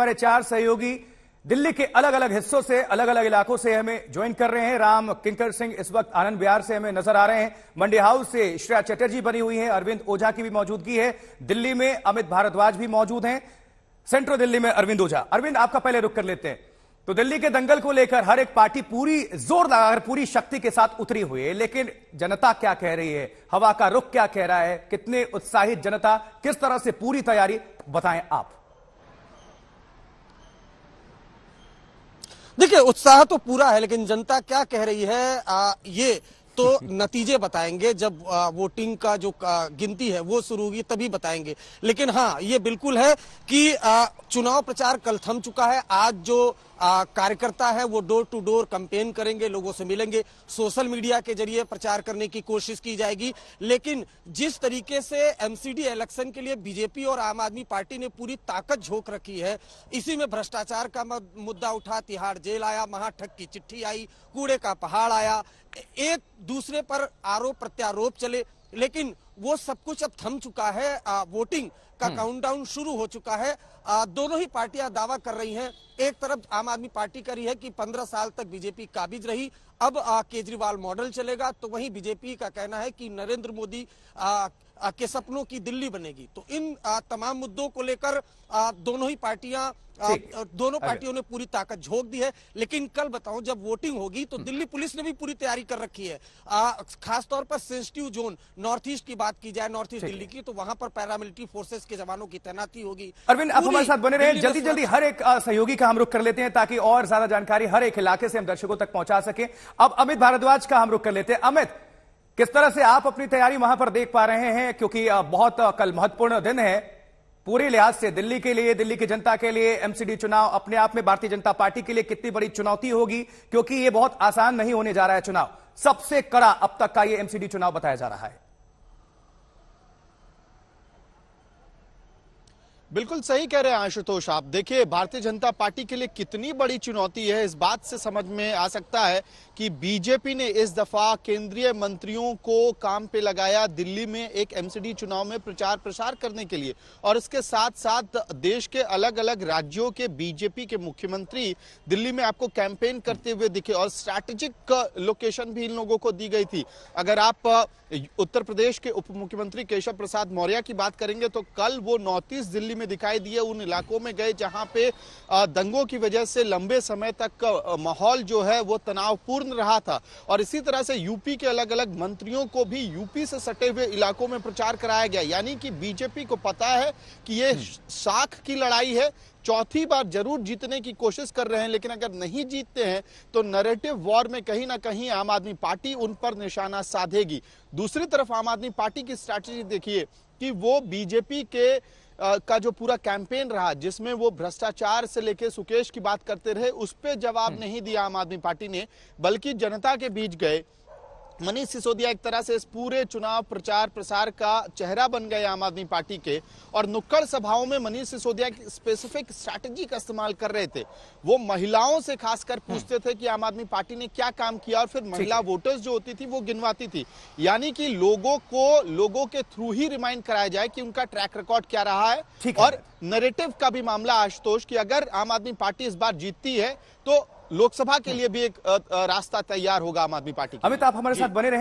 हमारे चार सहयोगी दिल्ली के अलग अलग हिस्सों से अलग अलग इलाकों से हमें ज्वाइन कर रहे हैं राम किंकर सिंह इस वक्त आनंद बिहार से हमें नजर आ रहे हैं मंडी हाउस से श्रेया चटर्जी बनी हुई है अरविंद ओझा की भी मौजूदगी है दिल्ली में अमित भारद्वाज भी मौजूद हैं सेंट्रल दिल्ली में अरविंद ओझा अरविंद आपका पहले रुख कर लेते हैं तो दिल्ली के दंगल को लेकर हर एक पार्टी पूरी जोर लगाकर पूरी शक्ति के साथ उतरी हुई है लेकिन जनता क्या कह रही है हवा का रुख क्या कह रहा है कितने उत्साहित जनता किस तरह से पूरी तैयारी बताएं आप देखिए उत्साह तो पूरा है लेकिन जनता क्या कह रही है आ, ये तो नतीजे बताएंगे जब वोटिंग का जो गिनती है वो शुरू होगी तभी बताएंगे लेकिन हाँ ये बिल्कुल है कि चुनाव प्रचार कल थम चुका है आज जो कार्यकर्ता है वो डोर टू डोर कंपेन करेंगे लोगों से मिलेंगे सोशल मीडिया के जरिए प्रचार करने की कोशिश की जाएगी लेकिन जिस तरीके से एमसीडी इलेक्शन के लिए बीजेपी और आम आदमी पार्टी ने पूरी ताकत झोंक रखी है इसी में भ्रष्टाचार का मुद्दा उठा तिहाड़ जेल आया महाठक की चिट्ठी आई कूड़े का पहाड़ आया एक दूसरे पर आरोप प्रत्यारोप चले लेकिन वो सब कुछ अब थम चुका है आ, वोटिंग का काउंटडाउन हम्म। शुरू हो चुका है आ, दोनों ही पार्टियां दावा कर रही हैं एक तरफ आम आदमी पार्टी कर रही है कि 15 साल तक बीजेपी काबिज रही अब केजरीवाल मॉडल चलेगा तो वहीं बीजेपी का कहना है कि नरेंद्र मोदी के सपनों की दिल्ली बनेगी तो इन तमाम मुद्दों को लेकर दोनों ही पार्टियां दोनों पार्टियों ने पूरी ताकत झोंक दी है लेकिन कल बताऊं जब वोटिंग होगी तो हम्म। दिल्ली पुलिस ने भी पूरी तैयारी कर रखी है खासतौर पर सेंसिटिव जोन नॉर्थ ईस्ट की बात की जाए नॉर्थ ईस्ट दिल्ली की तो वहां पर पैरामिलिट्री फोर्सेस के जवानों की तैनाती होगी अरविंद आप हमारे साथ बने रहे जल्दी जल्दी हर एक सहयोगी का हम रुख कर लेते हैं ताकि और ज्यादा जानकारी हर एक इलाके से हम दर्शकों तक पहुंचा सके अब अमित भारद्वाज का हम रुख कर लेते हैं अमित किस तरह से आप अपनी तैयारी वहां पर देख पा रहे हैं क्योंकि बहुत कल महत्वपूर्ण दिन है पूरे लिहाज से दिल्ली के लिए दिल्ली की जनता के लिए एमसीडी चुनाव अपने आप में भारतीय जनता पार्टी के लिए कितनी बड़ी चुनौती होगी क्योंकि ये बहुत आसान नहीं होने जा रहा है चुनाव सबसे कड़ा अब तक का ये एमसीडी चुनाव बताया जा रहा है बिल्कुल सही कह रहे हैं आशुतोष आप देखिए भारतीय जनता पार्टी के लिए कितनी बड़ी चुनौती है इस बात से समझ में आ सकता है कि बीजेपी ने इस दफा केंद्रीय मंत्रियों को काम पे लगाया दिल्ली में एक एमसीडी चुनाव में प्रचार प्रसार करने के लिए और इसके साथ साथ देश के अलग अलग राज्यों के बीजेपी के मुख्यमंत्री दिल्ली में आपको कैंपेन करते हुए दिखे और स्ट्रैटेजिक लोकेशन भी इन लोगों को दी गई थी अगर आप उत्तर प्रदेश के उप मुख्यमंत्री केशव प्रसाद मौर्य की बात करेंगे तो कल वो नॉर्थ ईस्ट दिल्ली में दिखाई दिए उन इलाकों में गए जहां पे दंगों की वजह से लंबे समय तक माहौल जो है वो तनावपूर्ण रहा था और इसी तरह से यूपी के अलग अलग मंत्रियों को भी यूपी से सटे हुए इलाकों में प्रचार कराया गया यानी कि बीजेपी को पता है कि ये हम्म। साख की लड़ाई है चौथी बार जरूर जीतने की कोशिश कर रहे हैं लेकिन अगर नहीं जीतते हैं तो नरेटिव वॉर में कहीं ना कहीं आम आदमी पार्टी उन पर निशाना साधेगी दूसरी तरफ आम आदमी पार्टी की स्ट्रैटेजी देखिए कि वो बीजेपी के का जो पूरा कैंपेन रहा जिसमें वो भ्रष्टाचार से लेकर सुकेश की बात करते रहे उस पर जवाब हम्म। नहीं दिया आम आदमी पार्टी ने बल्कि जनता के बीच गए मनीष सिसोदिया एक तरह से इस पूरे चुनाव प्रचार प्रसार का चेहरा बन गए आम आदमी पार्टी के और नुक्कड़ सभाओं में मनीष सिसोदिया की स्पेसिफिक स्ट्रैटेजी का इस्तेमाल कर रहे थे वो महिलाओं से खासकर हम्म। पूछते थे कि आम आदमी पार्टी ने क्या काम किया और फिर महिला वोटर्स जो होती थी वो गिनवाती थी यानी कि लोगों को लोगों के थ्रू ही रिमाइंड कराया जाए कि उनका ट्रैक रिकॉर्ड क्या रहा है और नरेटिव का भी मामला आशुतोष की अगर आम आदमी पार्टी इस बार जीतती है तो लोकसभा के लिए भी एक रास्ता तैयार होगा आम आदमी पार्टी अमित आप हमारे साथ बने रहे